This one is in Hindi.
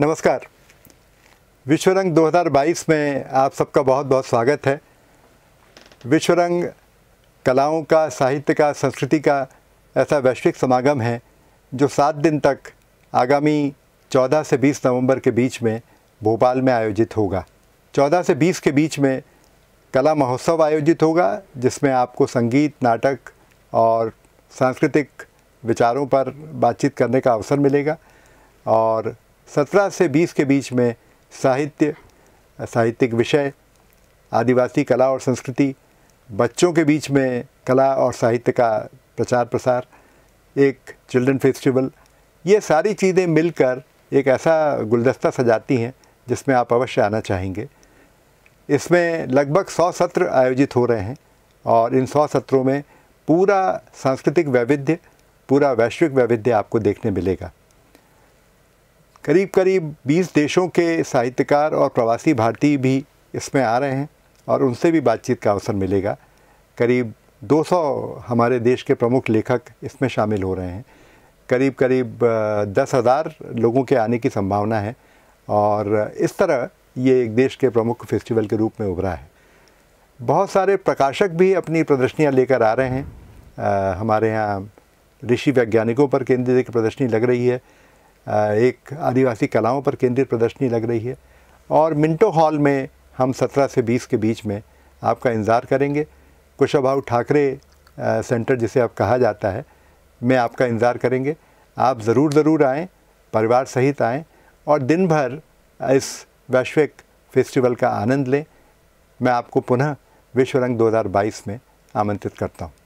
नमस्कार विश्व रंग 2022 में आप सबका बहुत बहुत स्वागत है विश्व रंग कलाओं का साहित्य का संस्कृति का ऐसा वैश्विक समागम है जो सात दिन तक आगामी 14 से 20 नवंबर के बीच में भोपाल में आयोजित होगा 14 से 20 के बीच में कला महोत्सव आयोजित होगा जिसमें आपको संगीत नाटक और सांस्कृतिक विचारों पर बातचीत करने का अवसर मिलेगा और सत्रह से बीस के बीच में साहित्य साहित्यिक विषय आदिवासी कला और संस्कृति बच्चों के बीच में कला और साहित्य का प्रचार प्रसार एक चिल्ड्रन फेस्टिवल ये सारी चीज़ें मिलकर एक ऐसा गुलदस्ता सजाती हैं जिसमें आप अवश्य आना चाहेंगे इसमें लगभग सौ सत्र आयोजित हो रहे हैं और इन सौ सत्रों में पूरा सांस्कृतिक वैविध्य पूरा वैश्विक वैविध्य आपको देखने मिलेगा करीब करीब 20 देशों के साहित्यकार और प्रवासी भारतीय भी इसमें आ रहे हैं और उनसे भी बातचीत का अवसर मिलेगा करीब 200 हमारे देश के प्रमुख लेखक इसमें शामिल हो रहे हैं करीब करीब दस हज़ार लोगों के आने की संभावना है और इस तरह ये एक देश के प्रमुख फेस्टिवल के रूप में उभरा है बहुत सारे प्रकाशक भी अपनी प्रदर्शनियाँ लेकर आ रहे हैं आ, हमारे यहाँ ऋषि वैज्ञानिकों पर केंद्रित एक प्रदर्शनी लग रही है एक आदिवासी कलाओं पर केंद्रित प्रदर्शनी लग रही है और मिंटो हॉल में हम 17 से 20 के बीच में आपका इंतज़ार करेंगे कुशाभाऊ ठाकरे सेंटर जिसे आप कहा जाता है मैं आपका इंतज़ार करेंगे आप ज़रूर ज़रूर आएँ परिवार सहित आएँ और दिन भर इस वैश्विक फेस्टिवल का आनंद लें मैं आपको पुनः विश्व रंग 2022 में आमंत्रित करता हूँ